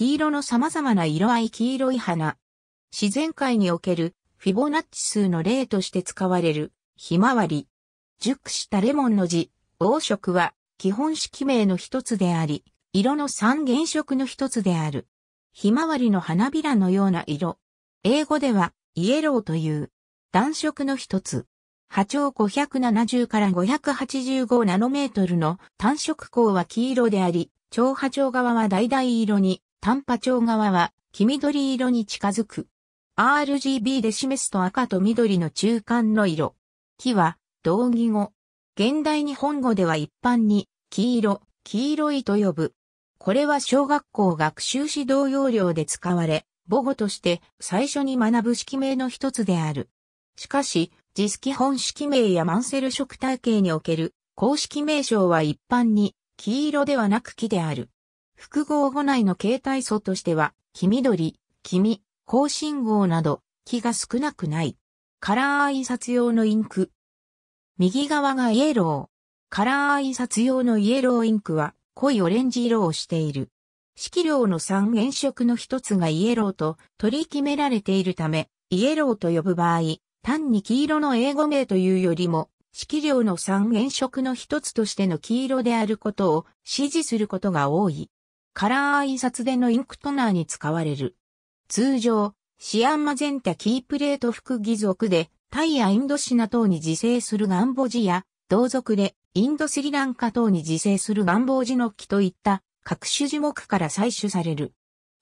黄色の様々な色合い黄色い花。自然界におけるフィボナッチ数の例として使われるひまわり。熟したレモンの字、黄色は基本式名の一つであり、色の三原色の一つである。ひまわりの花びらのような色。英語ではイエローという暖色の一つ。波長570から585ナノメートルの単色光は黄色であり、超波長側は橙色に短波長側は黄緑色に近づく。RGB で示すと赤と緑の中間の色。木は同義語。現代日本語では一般に黄色、黄色いと呼ぶ。これは小学校学習指導要領で使われ、母語として最初に学ぶ式名の一つである。しかし、実基本式名やマンセル色体系における公式名称は一般に黄色ではなく木である。複合語内の形態素としては、黄緑、黄身、黄信号など、気が少なくない。カラー印刷用のインク。右側がイエロー。カラー印刷用のイエローインクは濃いオレンジ色をしている。色料の三原色の一つがイエローと取り決められているため、イエローと呼ぶ場合、単に黄色の英語名というよりも、色料の三原色の一つとしての黄色であることを支持することが多い。カラー印刷でのインクトナーに使われる。通常、シアンマゼンタキープレート副義族で、タイやインドシナ等に自生するガンボジや、同族でインドスリランカ等に自生するガンボジの木といった各種樹木から採取される。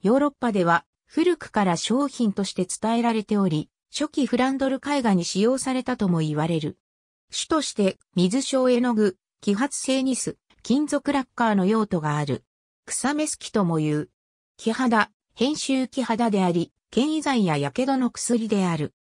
ヨーロッパでは古くから商品として伝えられており、初期フランドル絵画に使用されたとも言われる。種として水晶絵の具、揮発性ニス、金属ラッカーの用途がある。草目すきとも言う。木肌、編集木肌であり、検疫剤や火傷の薬である。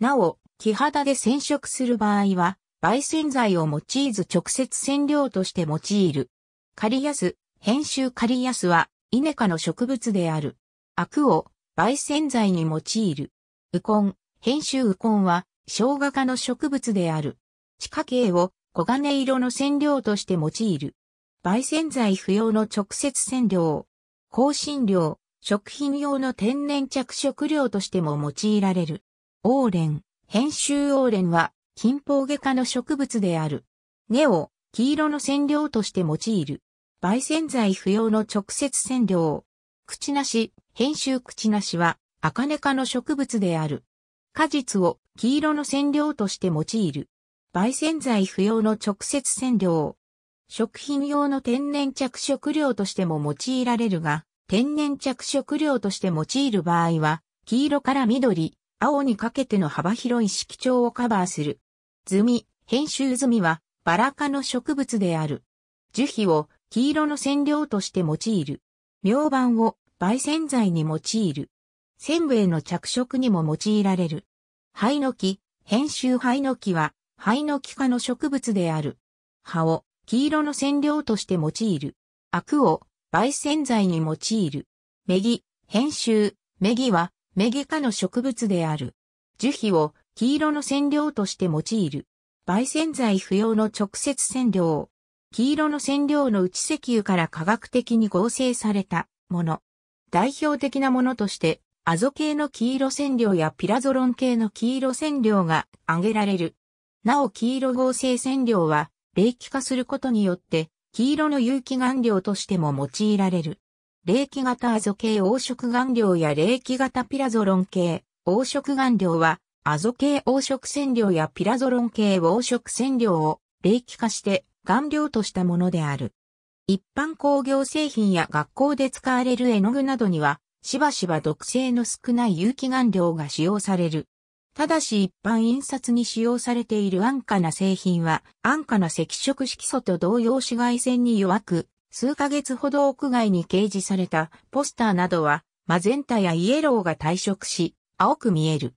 なお、木肌で染色する場合は、焙煎剤を用いず直接染料として用いる。カリヤス、編集カリヤスは、イネ科の植物である。アクを、焙煎剤に用いる。ウコン、編集ウコンは、生姜科の植物である。地下茎を、黄金色の染料として用いる。焙煎剤不要の直接染料、香辛料、食品用の天然着色料としても用いられる。オーレン、編集オーレンは、近方外科の植物である。根を、黄色の染料として用いる。焙煎剤不要の直接染料。口なし、編集口なしは、赤根科の植物である。果実を黄色の染料として用いる。焙煎剤不要の直接染料。食品用の天然着色料としても用いられるが、天然着色料として用いる場合は、黄色から緑、青にかけての幅広い色調をカバーする。ズミ、編集済みは、バラ科の植物である。樹皮を黄色の染料として用いる。明板を焙煎剤に用いる。せ部への着色にも用いられる。灰の木、編集灰の木は、灰の木科の植物である。葉を黄色の染料として用いる。アクを焙染剤に用いる。メギ、編集、メギはメギ科の植物である。樹皮を黄色の染料として用いる。焙染剤不要の直接染料。黄色の染料の内石油から科学的に合成されたもの。代表的なものとして、アゾ系の黄色染料やピラゾロン系の黄色染料が挙げられる。なお黄色合成染料は冷気化することによって、黄色の有機顔料としても用いられる。冷気型アゾ系黄色顔料や冷気型ピラゾロン系黄色顔料は、アゾ系黄色染料やピラゾロン系黄色染料を冷気化して顔料としたものである。一般工業製品や学校で使われる絵の具などには、しばしば毒性の少ない有機顔料が使用される。ただし一般印刷に使用されている安価な製品は、安価な赤色色素と同様紫外線に弱く、数ヶ月ほど屋外に掲示されたポスターなどは、マゼンタやイエローが退色し、青く見える。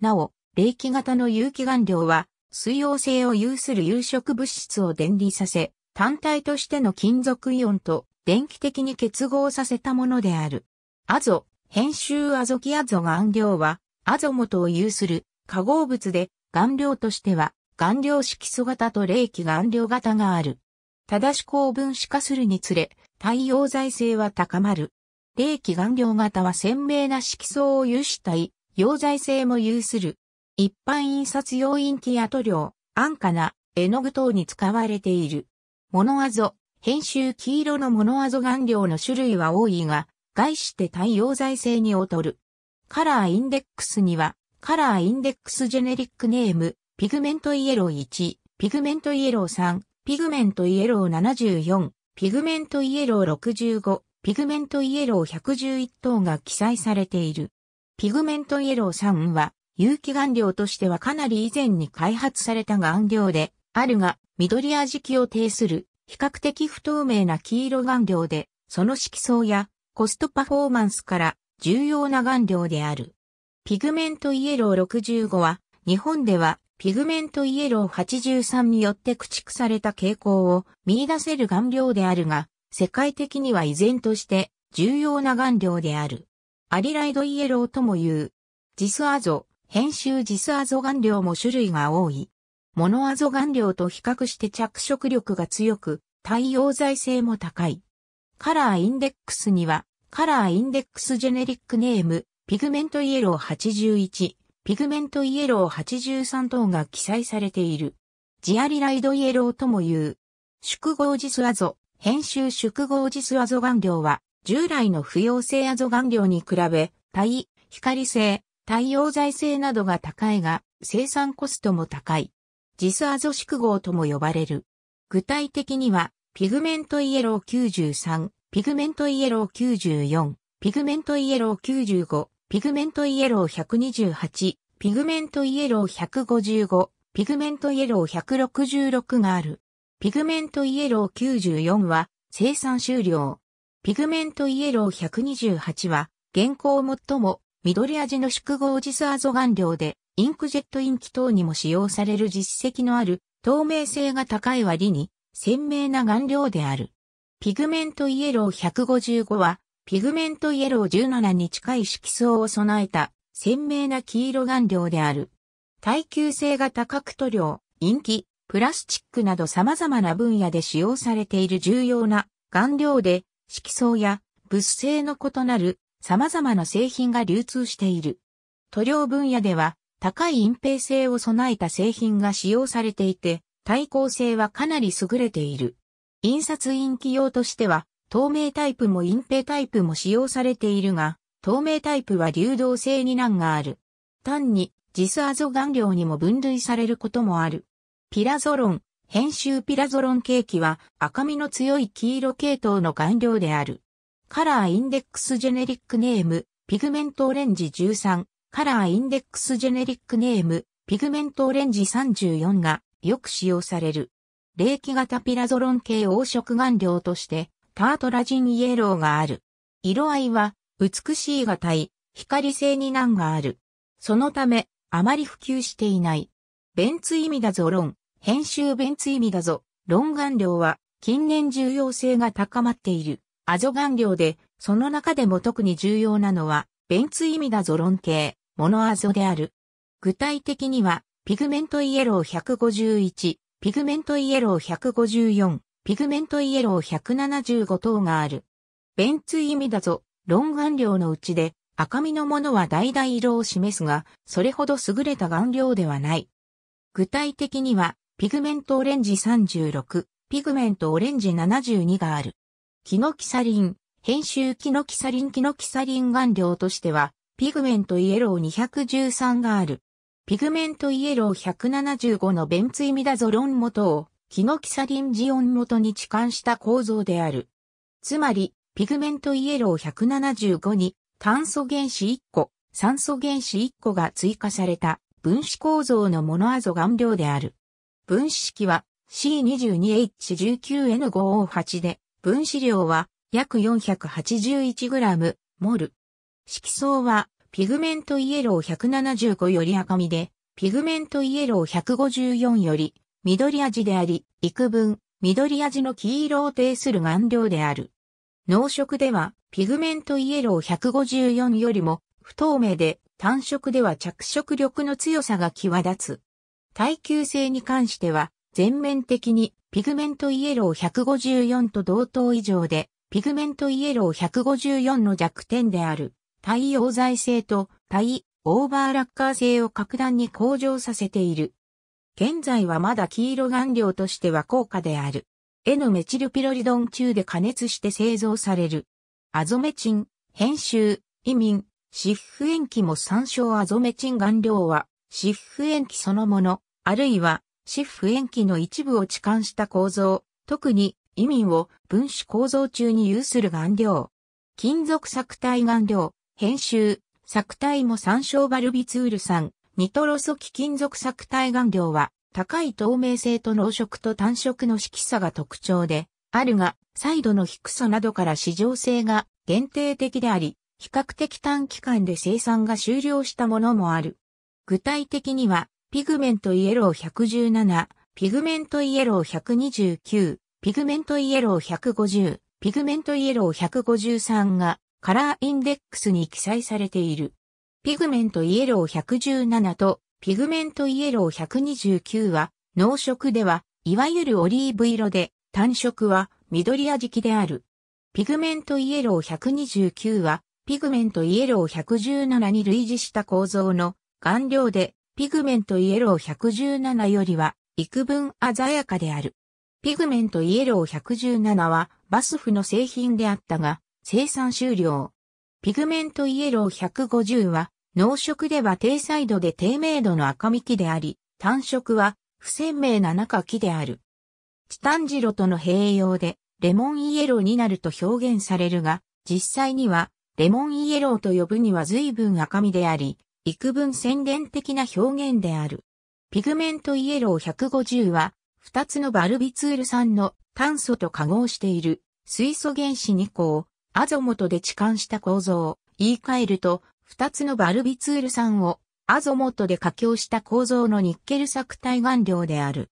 なお、冷気型の有機顔料は、水溶性を有する有色物質を電離させ、単体としての金属イオンと電気的に結合させたものである。アゾ、編集アゾキアゾ顔料は、アゾモトを有する化合物で、顔料としては、顔料色素型と冷気顔料型がある。ただし高分子化するにつれ、太陽剤性は高まる。冷気顔料型は鮮明な色素を有したい、溶剤性も有する。一般印刷用インキや塗料、安価な絵の具等に使われている。モノアゾ、編集黄色のモノアゾ顔料の種類は多いが、外して太溶剤性に劣る。カラーインデックスには、カラーインデックスジェネリックネーム、ピグメントイエロー1、ピグメントイエロー3、ピグメントイエロー74、ピグメントイエロー65、ピグメントイエロー111等が記載されている。ピグメントイエロー3は、有機顔料としてはかなり以前に開発された顔料で、あるが、緑味気を呈する、比較的不透明な黄色顔料で、その色相や、コストパフォーマンスから、重要な顔料である。ピグメントイエロー65は、日本ではピグメントイエロー83によって駆逐された傾向を見出せる顔料であるが、世界的には依然として重要な顔料である。アリライドイエローとも言う。ジスアゾ、編集ジスアゾ顔料も種類が多い。モノアゾ顔料と比較して着色力が強く、対応剤性も高い。カラーインデックスにはカラーインデックスジェネリックネーム、ピグメントイエロー81、ピグメントイエロー83等が記載されている。ジアリライドイエローとも言う。宿合実アゾ、編集宿合実アゾ顔料は、従来の不溶性アゾ顔料に比べ、耐、光性、太陽剤性などが高いが、生産コストも高い。ジスアゾ宿合とも呼ばれる。具体的には、ピグメントイエロー93、ピグメントイエロー94、ピグメントイエロー95、ピグメントイエロー128、ピグメントイエロー155、ピグメントイエロー166がある。ピグメントイエロー94は生産終了。ピグメントイエロー128は現行最も緑味の縮合実アゾ顔料でインクジェットインキ等にも使用される実績のある透明性が高い割に鮮明な顔料である。ピグメントイエロー155は、ピグメントイエロー17に近い色素を備えた鮮明な黄色顔料である。耐久性が高く塗料、陰気、プラスチックなど様々な分野で使用されている重要な顔料で、色素や物性の異なる様々な製品が流通している。塗料分野では高い隠蔽性を備えた製品が使用されていて、耐候性はかなり優れている。印刷印記用としては、透明タイプも隠蔽タイプも使用されているが、透明タイプは流動性に難がある。単に、ジスアゾ顔料にも分類されることもある。ピラゾロン、編集ピラゾロンケーキは赤みの強い黄色系統の顔料である。カラーインデックスジェネリックネーム、ピグメントオレンジ13、カラーインデックスジェネリックネーム、ピグメントオレンジ34がよく使用される。冷気型ピラゾロン系黄色顔料として、タートラジンイエローがある。色合いは、美しいがたい、光性に難がある。そのため、あまり普及していない。ベンツイミダゾロン、編集ベンツイミダゾ、ロン顔料は、近年重要性が高まっている。アゾ顔料で、その中でも特に重要なのは、ベンツイミダゾロン系、モノアゾである。具体的には、ピグメントイエロー151、ピグメントイエロー154、ピグメントイエロー175等がある。ベンツイミダゾ、論顔料のうちで、赤身のものは橙色を示すが、それほど優れた顔料ではない。具体的には、ピグメントオレンジ36、ピグメントオレンジ72がある。キノキサリン、編集キノキサリンキノキサリン顔料としては、ピグメントイエロー213がある。ピグメントイエロー175のベンツイミダゾロン元を、キノキサリンジオン元に置換した構造である。つまり、ピグメントイエロー175に炭素原子1個、酸素原子1個が追加された分子構造のモノアゾ顔料である。分子式は C22H19N5O8 で、分子量は約 481g モル。色相はピグメントイエロー175より赤みで、ピグメントイエロー154より緑味であり、幾分緑味の黄色を呈する顔料である。濃色では、ピグメントイエロー154よりも不透明で、単色では着色力の強さが際立つ。耐久性に関しては、全面的にピグメントイエロー154と同等以上で、ピグメントイエロー154の弱点である対応剤性と対オーバーラッカー性を格段に向上させている。現在はまだ黄色顔料としては高価である。のメチルピロリドン中で加熱して製造される。アゾメチン、編集、移民、シフフ塩基も参照アゾメチン顔料は、シフフ塩基そのもの、あるいは、シフ塩基の一部を置換した構造、特に、移民を分子構造中に有する顔料。金属錯体顔料、編集、作体も参照バルビツール酸、ニトロ素貴金属作体顔料は、高い透明性と濃色と単色の色差が特徴で、あるが、サイドの低さなどから市場性が限定的であり、比較的短期間で生産が終了したものもある。具体的には、ピグメントイエロー117、ピグメントイエロー129、ピグメントイエロー150、ピグメントイエロー153がカラーインデックスに記載されている。ピグメントイエロー117とピグメントイエロー129は、濃色では、いわゆるオリーブ色で、単色は緑味気である。ピグメントイエロー129は、ピグメントイエロー117に類似した構造の顔料で、ピグメントイエロー117よりは、幾分鮮やかである。ピグメントイエロー117は、バスフの製品であったが、生産終了。ピグメントイエロー150は、濃色では低彩度で低明度の赤み木であり、単色は不鮮明な中木である。チタンジロとの併用で、レモンイエローになると表現されるが、実際には、レモンイエローと呼ぶには随分赤みであり、幾分宣伝的な表現である。ピグメントイエロー150は、2つのバルビツール酸の炭素と化合している水素原子2個をアゾモトで置換した構造を言い換えると、二つのバルビツール酸をアゾモトで加強した構造のニッケル作体顔料である。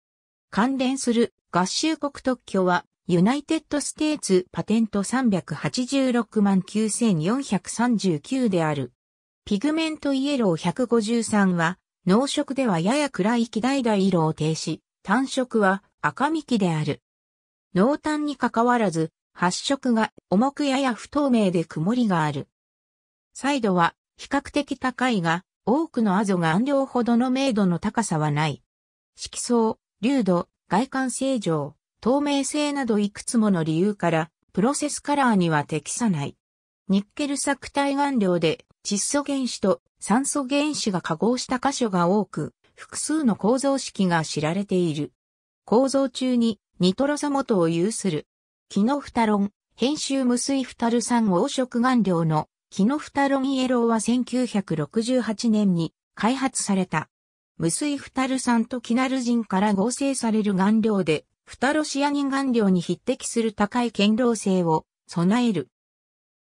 関連する合衆国特許は、ユナイテッドステーツパテント386万9439である。ピグメントイエロー153は、濃色ではやや暗い気代々色を呈し、単色は赤みきである。濃淡にかかわらず、発色が重くやや不透明で曇りがある。サイドは比較的高いが、多くのアゾが安量ほどの明度の高さはない。色相、流度、外観正常、透明性などいくつもの理由から、プロセスカラーには適さない。ニッケル作体顔料で、窒素原子と酸素原子が化合した箇所が多く、複数の構造式が知られている。構造中にニトロサモトを有するキノフタロン、編集無水フタル酸黄色顔料のキノフタロンイエローは1968年に開発された。無水フタル酸とキナルジンから合成される顔料で、フタロシアニン顔料に匹敵する高い堅牢性を備える。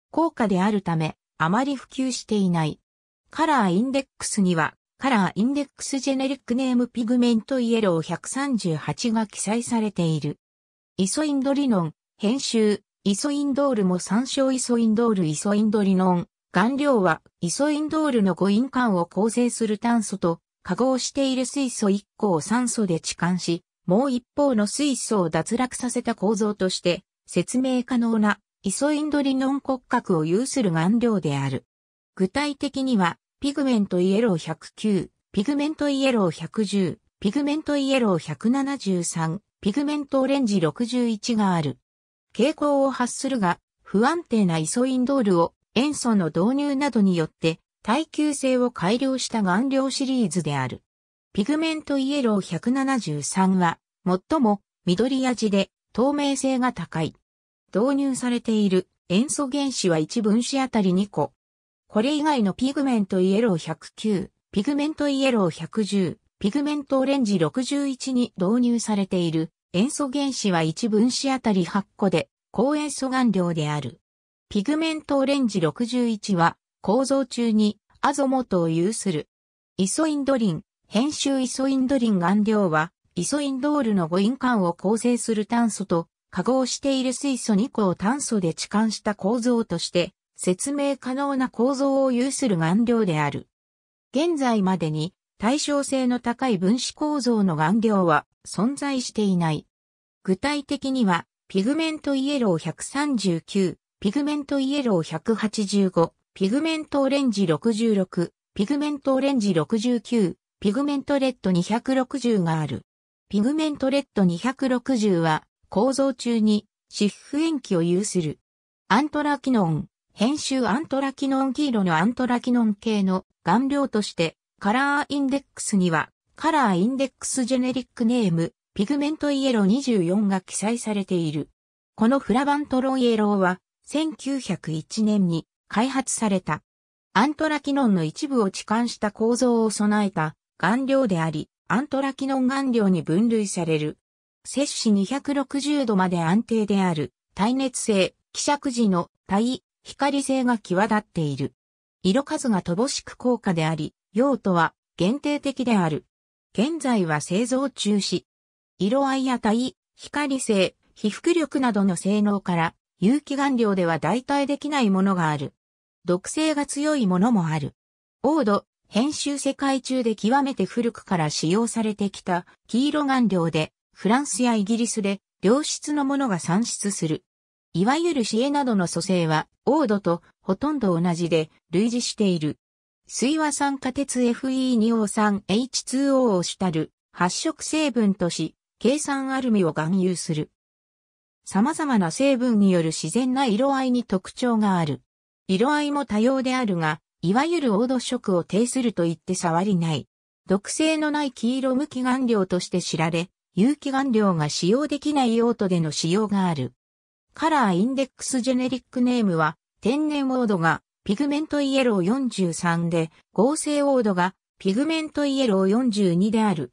効果であるため、あまり普及していない。カラーインデックスには、カラーインデックスジェネリックネームピグメントイエロー138が記載されている。イソインドリノン、編集、イソインドールも参照イソインドールイソインドリノン。顔料はイソインドールの誤因管を構成する炭素と化合している水素1個を酸素で置換し、もう一方の水素を脱落させた構造として説明可能なイソインドリノン骨格を有する顔料である。具体的にはピグメントイエロー109、ピグメントイエロー110、ピグメントイエロー173、ピグメントオレンジ61がある。傾向を発するが、不安定なイソインドールを塩素の導入などによって耐久性を改良した顔料シリーズである。ピグメントイエロー173は、最も緑味で透明性が高い。導入されている塩素原子は1分子あたり2個。これ以外のピグメントイエロー109、ピグメントイエロー110、ピグメントオレンジ61に導入されている塩素原子は1分子あたり8個で、高塩素顔料である。ピグメントオレンジ61は、構造中にアゾモトを有する。イソインドリン、編集イソインドリン顔料は、イソインドールの誤因間を構成する炭素と、化合している水素2個を炭素で置換した構造として、説明可能な構造を有する顔料である。現在までに対称性の高い分子構造の顔料は存在していない。具体的には、ピグメントイエロー139、ピグメントイエロー185、ピグメントオレンジ66、ピグメントオレンジ69、ピグメントレッド260がある。ピグメントレッド260は構造中に脂膚塩基を有する。アントラキノン、編集アントラキノン黄色のアントラキノン系の顔料としてカラーインデックスには、カラーインデックスジェネリックネーム、ピグメントイエロー24が記載されている。このフラバントロイエローは、1901年に開発された。アントラキノンの一部を置換した構造を備えた顔料であり、アントラキノン顔料に分類される。摂氏260度まで安定である、耐熱性、希釈時の耐光性が際立っている。色数が乏しく高価であり、用途は限定的である。現在は製造中止。色合いや体、光性、被覆力などの性能から有機顔料では代替できないものがある。毒性が強いものもある。オード、編集世界中で極めて古くから使用されてきた黄色顔料で、フランスやイギリスで良質のものが産出する。いわゆるシエなどの蘇生は、オードとほとんど同じで類似している。水和酸化鉄 Fe2O3H2O を主たる発色成分とし、計算アルミを含有する。様々な成分による自然な色合いに特徴がある。色合いも多様であるが、いわゆる黄土色を呈すると言って触りない。毒性のない黄色無機顔料として知られ、有機顔料が使用できない用途での使用がある。カラーインデックスジェネリックネームは、天然黄土がピグメントイエロー43で、合成オードがピグメントイエロー42である。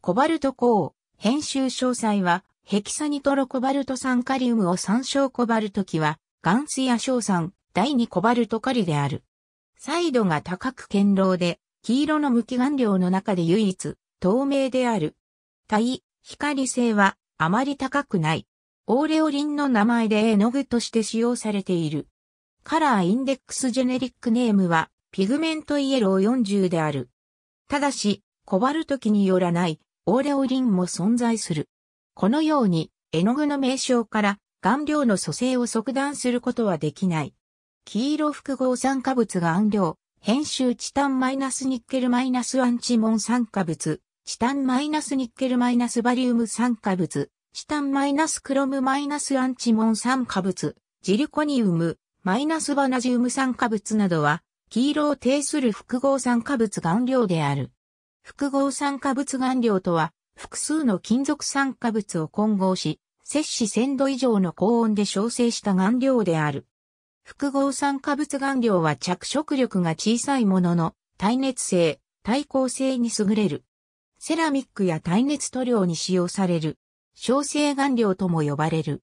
コバルト鋼、編集詳細は、ヘキサニトロコバルト酸カリウムを参照コバルト基は、ガンスや硝酸、第2コバルトカリである。サイドが高く堅牢で、黄色の無機顔料の中で唯一、透明である。対、光性は、あまり高くない。オーレオリンの名前で絵の具として使用されている。カラーインデックスジェネリックネームは、ピグメントイエロー40である。ただし、コバルトによらない、オーレオリンも存在する。このように、絵の具の名称から、顔料の組成を即断することはできない。黄色複合酸化物が暗量、編集チタンマイナスニッケルマイナスアンチモン酸化物、チタンマイナスニッケルマイナスバリウム酸化物、チタンマイナスクロムマイナスアンチモン酸化物、ジルコニウム、マイナスバナジウム酸化物などは、黄色を呈する複合酸化物顔料である。複合酸化物顔料とは、複数の金属酸化物を混合し、摂氏1000度以上の高温で焼成した顔料である。複合酸化物顔料は着色力が小さいものの、耐熱性、耐光性に優れる。セラミックや耐熱塗料に使用される。焼成顔料とも呼ばれる。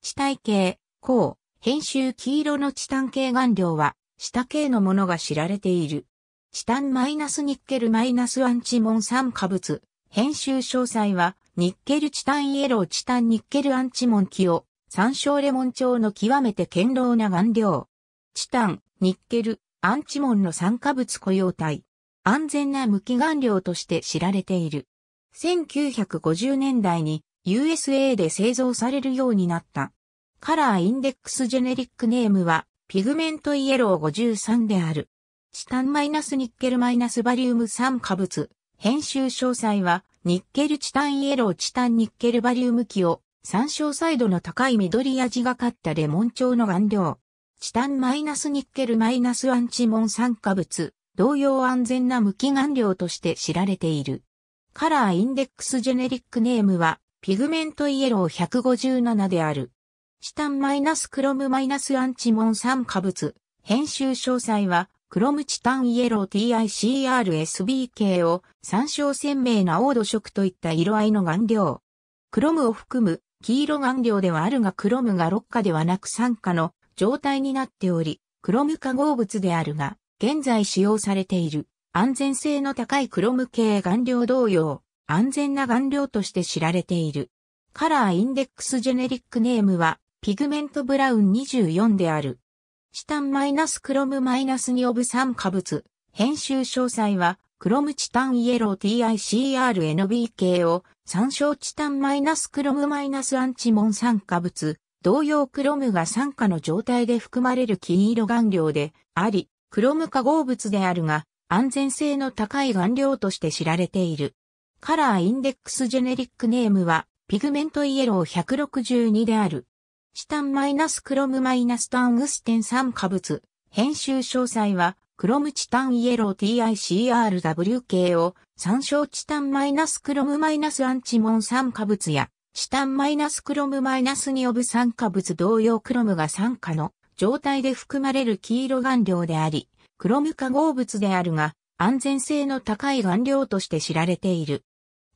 地体系、鋼、編集黄色のチタン系顔料は、下系のものが知られている。チタンマイナスニッケルマイナスアンチモン酸化物。編集詳細は、ニッケルチタンイエローチタンニッケルアンチモンキオ、山椒レモン調の極めて堅牢な顔料。チタン、ニッケル、アンチモンの酸化物雇用体。安全な無機顔料として知られている。1950年代に USA で製造されるようになった。カラーインデックスジェネリックネームは、ピグメントイエロー53である。チタンマイナスニッケルマイナスバリウム酸化物。編集詳細は、ニッケルチタンイエローチタンニッケルバリウム基を、参照サイドの高い緑味がかったレモン調の顔料。チタンマイナスニッケルマイナスアンチモン酸化物。同様安全な無機顔料として知られている。カラーインデックスジェネリックネームは、ピグメントイエロー157である。チタンマイナスクロムマイナスアンチモン酸化物。編集詳細は、クロムチタンイエロー TICRSBK を参照鮮明な黄土色といった色合いの顔料。クロムを含む黄色顔料ではあるがクロムが6価ではなく3価の状態になっており、クロム化合物であるが、現在使用されている安全性の高いクロム系顔料同様、安全な顔料として知られている。カラーインデックスジェネリックネームはピグメントブラウン24である。チタンマイナスクロムマイナス -2 オブ酸化物。編集詳細は、クロムチタンイエロー TICRNBK を参照チタンマイナスクロムマイナスアンチモン酸化物。同様クロムが酸化の状態で含まれる金色顔料であり、クロム化合物であるが、安全性の高い顔料として知られている。カラーインデックスジェネリックネームは、ピグメントイエロー162である。チタンマイナスクロムマイナスタングステン酸化物。編集詳細は、クロムチタンイエロー TICRW k を参照チタンマイナスクロムマイナスアンチモン酸化物や、チタンマイナスクロムマイナスにオブ酸化物同様クロムが酸化の状態で含まれる黄色顔料であり、クロム化合物であるが、安全性の高い顔料として知られている。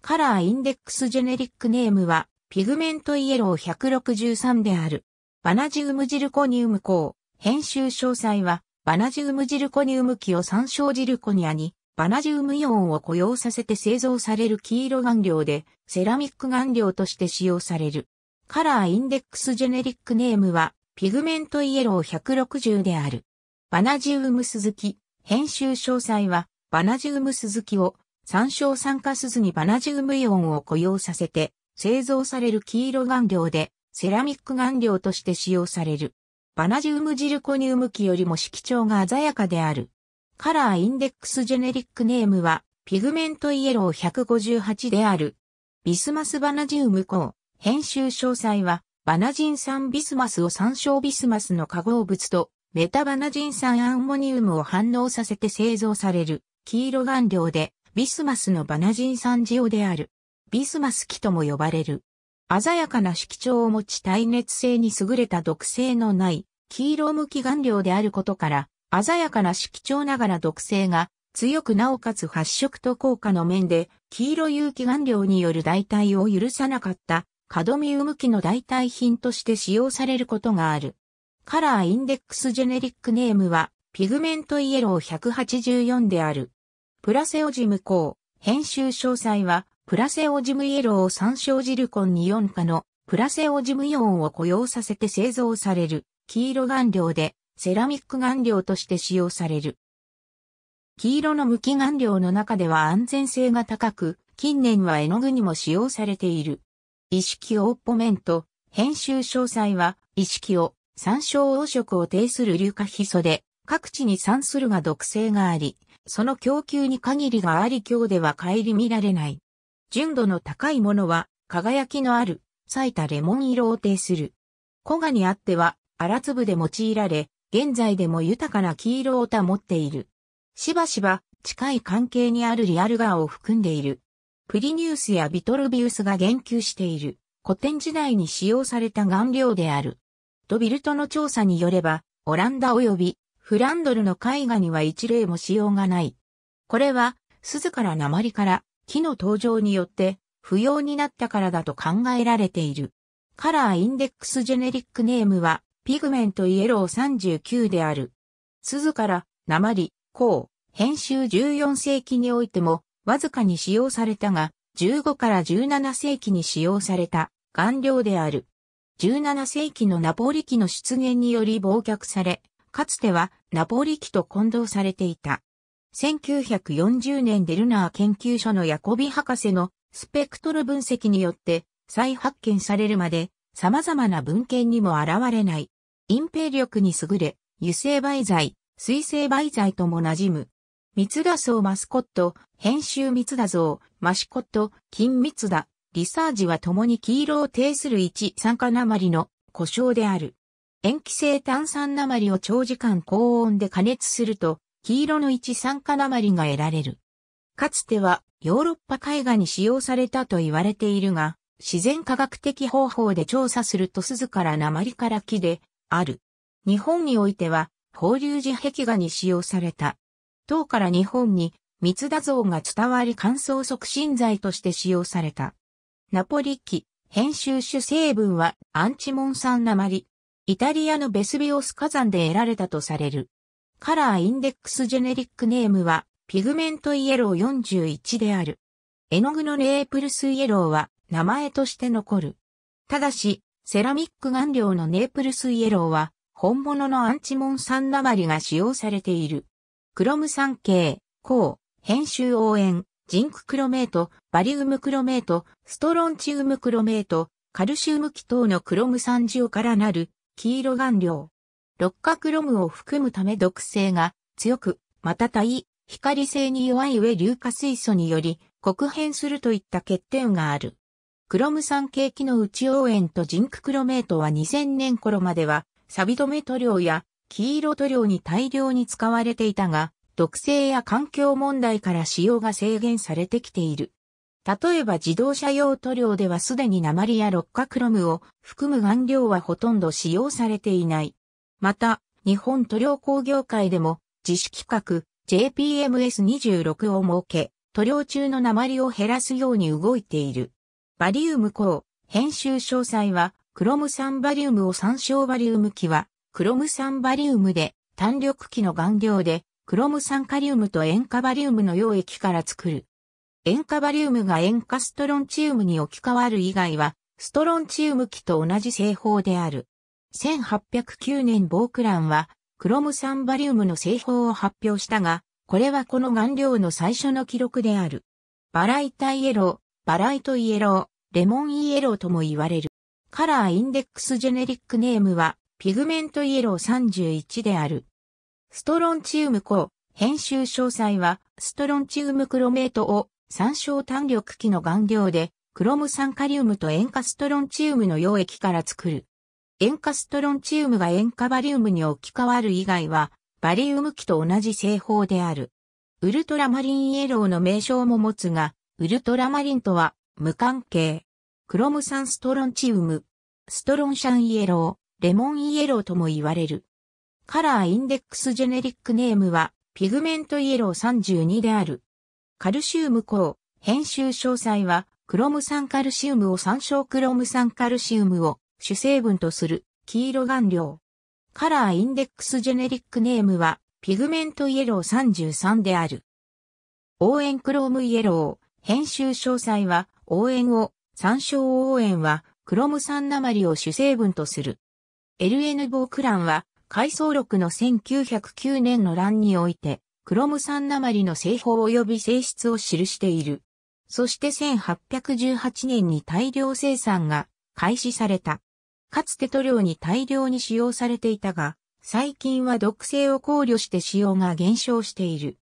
カラーインデックスジェネリックネームは、ピグメントイエロー163である。バナジウムジルコニウム項。編集詳細は、バナジウムジルコニウム基を参照ジルコニアに、バナジウムイオンを雇用させて製造される黄色顔料で、セラミック顔料として使用される。カラーインデックスジェネリックネームは、ピグメントイエロー160である。バナジウムスズキ、編集詳細は、バナジウムスズキを、参照酸化鈴にバナジウムイオンを雇用させて、製造される黄色顔料で、セラミック顔料として使用される。バナジウムジルコニウム基よりも色調が鮮やかである。カラーインデックスジェネリックネームは、ピグメントイエロー158である。ビスマスバナジウム鋼。編集詳細は、バナジン酸ビスマスを参照ビスマスの化合物と、メタバナジン酸アンモニウムを反応させて製造される、黄色顔料で、ビスマスのバナジン酸塩である。ビスマス機とも呼ばれる。鮮やかな色調を持ち耐熱性に優れた毒性のない黄色向き顔料であることから、鮮やかな色調ながら毒性が強くなおかつ発色と効果の面で、黄色有機顔料による代替を許さなかったカドミウム機の代替品として使用されることがある。カラーインデックスジェネリックネームはピグメントイエロー184である。プラセオジムー。編集詳細はプラセオジムイエローを参照ジルコンに4価のプラセオジムイオンを雇用させて製造される黄色顔料でセラミック顔料として使用される。黄色の無機顔料の中では安全性が高く、近年は絵の具にも使用されている。意識オッポメント、編集詳細は、意識を、参照黄色を呈する硫化ヒ素で、各地に参するが毒性があり、その供給に限りがあり今日では顧みられない。純度の高いものは輝きのある咲いたレモン色を呈する。古賀にあっては荒粒で用いられ、現在でも豊かな黄色を保っている。しばしば近い関係にあるリアルガーを含んでいる。プリニウスやビトルビウスが言及している古典時代に使用された顔料である。ドビルトの調査によれば、オランダ及びフランドルの絵画には一例も使用がない。これは、鈴から鉛から木の登場によって不要になったからだと考えられている。カラーインデックスジェネリックネームはピグメントイエロー39である。鈴から鉛、鉱、編集14世紀においてもわずかに使用されたが、15から17世紀に使用された顔料である。17世紀のナポリ機の出現により忘却され、かつてはナポリ機と混同されていた。1940年デルナー研究所のヤコビ博士のスペクトル分析によって再発見されるまで様々な文献にも現れない。隠蔽力に優れ、油性媒材、水性媒材とも馴染む。密田層マスコット、編集密田像、マシコット、金密田、リサージは共に黄色を呈する一酸化鉛の故障である。塩基性炭酸鉛を長時間高温で加熱すると、黄色の一酸化鉛が得られる。かつてはヨーロッパ絵画に使用されたと言われているが、自然科学的方法で調査すると鈴から鉛から木である。日本においては法隆寺壁画に使用された。唐から日本に三田像が伝わり乾燥促進剤として使用された。ナポリ記編集主成分はアンチモン酸鉛。イタリアのベスビオス火山で得られたとされる。カラーインデックスジェネリックネームは、ピグメントイエロー41である。絵の具のレープルスイエローは、名前として残る。ただし、セラミック顔料のネープルスイエローは、本物のアンチモン酸鉛が使用されている。クロム酸系、鋼、編集応援、ジンククロメート、バリウムクロメート、ストロンチウムクロメート、カルシウム気等のクロム酸塩からなる、黄色顔料。六角ロムを含むため毒性が強く、また対光性に弱い上硫化水素により、黒変するといった欠点がある。クロム酸系機の内応塩とジンククロメートは2000年頃までは、錆止め塗料や黄色塗料に大量に使われていたが、毒性や環境問題から使用が制限されてきている。例えば自動車用塗料ではすでに鉛や六角クロムを含む顔料はほとんど使用されていない。また、日本塗料工業会でも、自主企画 JPMS26 を設け、塗料中の鉛を減らすように動いている。バリウム鋼、編集詳細は、クロム酸バリウムを参照バリウム機は、クロム酸バリウムで、単緑機の顔料で、クロム酸カリウムと塩化バリウムの溶液から作る。塩化バリウムが塩化ストロンチウムに置き換わる以外は、ストロンチウム機と同じ製法である。1809年ボークランは、クロム酸バリウムの製法を発表したが、これはこの顔料の最初の記録である。バライタイエロー、バライトイエロー、レモンイエローとも言われる。カラーインデックスジェネリックネームは、ピグメントイエロー31である。ストロンチウム鋼、編集詳細は、ストロンチウムクロメートを、参照単力器の顔料で、クロム酸カリウムと塩化ストロンチウムの溶液から作る。塩化ストロンチウムが塩化バリウムに置き換わる以外は、バリウム基と同じ製法である。ウルトラマリンイエローの名称も持つが、ウルトラマリンとは無関係。クロム酸ストロンチウム、ストロンシャンイエロー、レモンイエローとも言われる。カラーインデックスジェネリックネームは、ピグメントイエロー32である。カルシウム項、編集詳細は、クロム酸カルシウムを参照クロム酸カルシウムを主成分とする黄色顔料。カラーインデックスジェネリックネームはピグメントイエロー33である。応援クロームイエロー。編集詳細は応援を、参照応援はクロム酸鉛を主成分とする。LN ボークランは回想録の1909年の欄において、クロム酸鉛の製法及び性質を記している。そして1818年に大量生産が開始された。かつて塗料に大量に使用されていたが、最近は毒性を考慮して使用が減少している。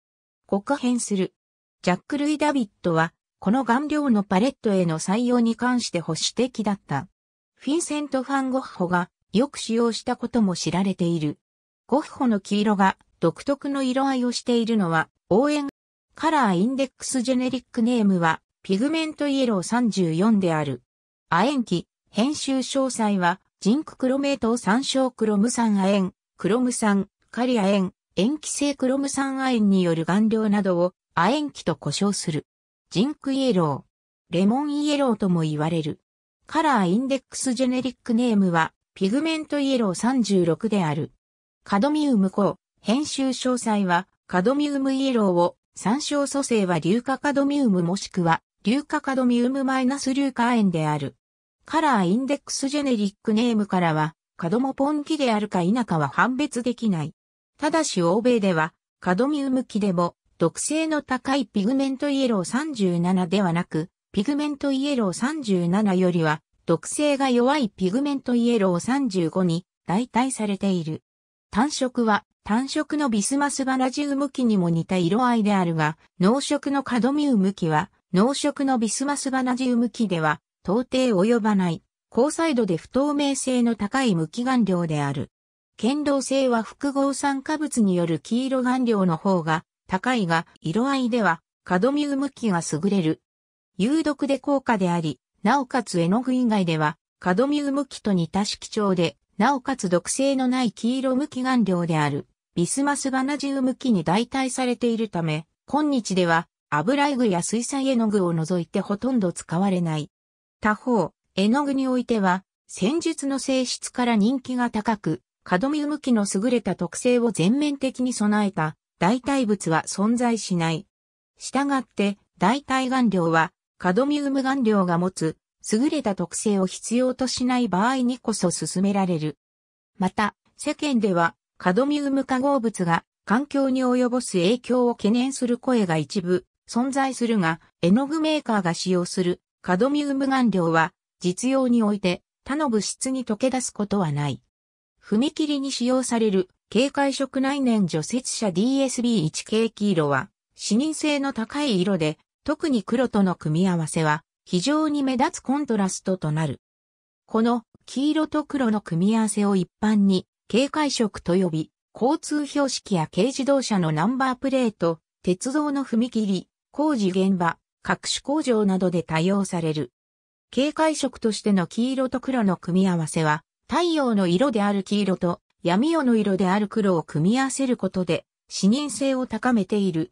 国変する。ジャック・ルイ・ダビットは、この顔料のパレットへの採用に関して保守的だった。フィンセント・ファン・ゴッホがよく使用したことも知られている。ゴッホの黄色が独特の色合いをしているのは応援。カラーインデックスジェネリックネームはピグメントイエロー34である。亜鉛基、編集詳細は、ジンククロメイトを参照クロム酸亜鉛、クロム酸、カリア鉛、塩基性クロム酸亜鉛による顔料などを亜鉛基と呼称する。ジンクイエロー、レモンイエローとも言われる。カラーインデックスジェネリックネームは、ピグメントイエロー36である。カドミウム鋼、編集詳細は、カドミウムイエローを、参照組成は硫化カドミウムもしくは、硫化カドミウムマイナス硫化鉛である。カラーインデックスジェネリックネームからは、カドモポンキであるか否かは判別できない。ただし欧米では、カドミウムキでも、毒性の高いピグメントイエロー37ではなく、ピグメントイエロー37よりは、毒性が弱いピグメントイエロー35に代替されている。単色は、単色のビスマスバラジウムキにも似た色合いであるが、濃色のカドミウムキは、濃色のビスマスバナジウムキ。では、到底及ばない、高彩度で不透明性の高い無機顔料である。堅牢性は複合酸化物による黄色顔料の方が高いが、色合いではカドミウム機が優れる。有毒で高価であり、なおかつ絵の具以外ではカドミウム機と似た色調で、なおかつ毒性のない黄色無機顔料である。ビスマスバナジウム機に代替されているため、今日では油絵具や水彩絵の具を除いてほとんど使われない。他方、絵の具においては、戦術の性質から人気が高く、カドミウム機の優れた特性を全面的に備えた代替物は存在しない。したがって、代替顔料は、カドミウム顔料が持つ優れた特性を必要としない場合にこそ進められる。また、世間では、カドミウム化合物が環境に及ぼす影響を懸念する声が一部存在するが、絵の具メーカーが使用するカドミウム顔料は実用において他の物質に溶け出すことはない。踏切に使用される警戒色内燃除雪車 DSB1 系黄色は視認性の高い色で特に黒との組み合わせは非常に目立つコントラストとなる。この黄色と黒の組み合わせを一般に警戒色と呼び、交通標識や軽自動車のナンバープレート、鉄道の踏切、工事現場、各種工場などで多用される。警戒色としての黄色と黒の組み合わせは、太陽の色である黄色と闇夜の色である黒を組み合わせることで、視認性を高めている。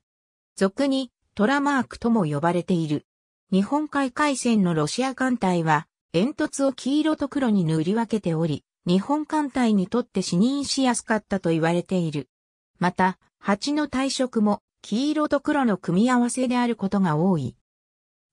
俗に、トラマークとも呼ばれている。日本海海戦のロシア艦隊は、煙突を黄色と黒に塗り分けており、日本艦隊にとって視認しやすかったと言われている。また、蜂の退色も黄色と黒の組み合わせであることが多い。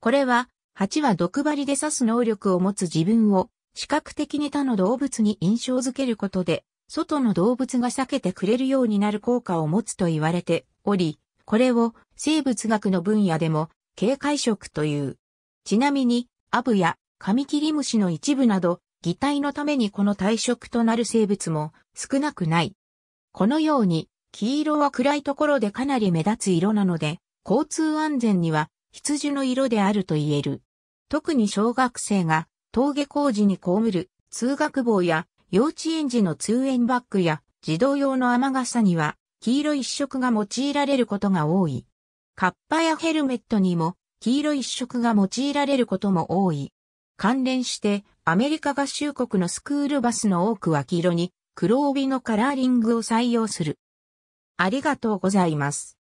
これは、蜂は毒針で刺す能力を持つ自分を、視覚的に他の動物に印象づけることで、外の動物が避けてくれるようになる効果を持つと言われており、これを生物学の分野でも警戒色という。ちなみに、アブやカミキリムシの一部など、擬態のためにこの体色となる生物も少なくない。このように、黄色は暗いところでかなり目立つ色なので、交通安全には羊の色であると言える。特に小学生が登下校時に被る通学帽や幼稚園児の通園バッグや児童用の雨傘には黄色一色が用いられることが多い。カッパやヘルメットにも黄色一色が用いられることも多い。関連してアメリカ合衆国のスクールバスの多くは黄色に黒帯のカラーリングを採用する。ありがとうございます。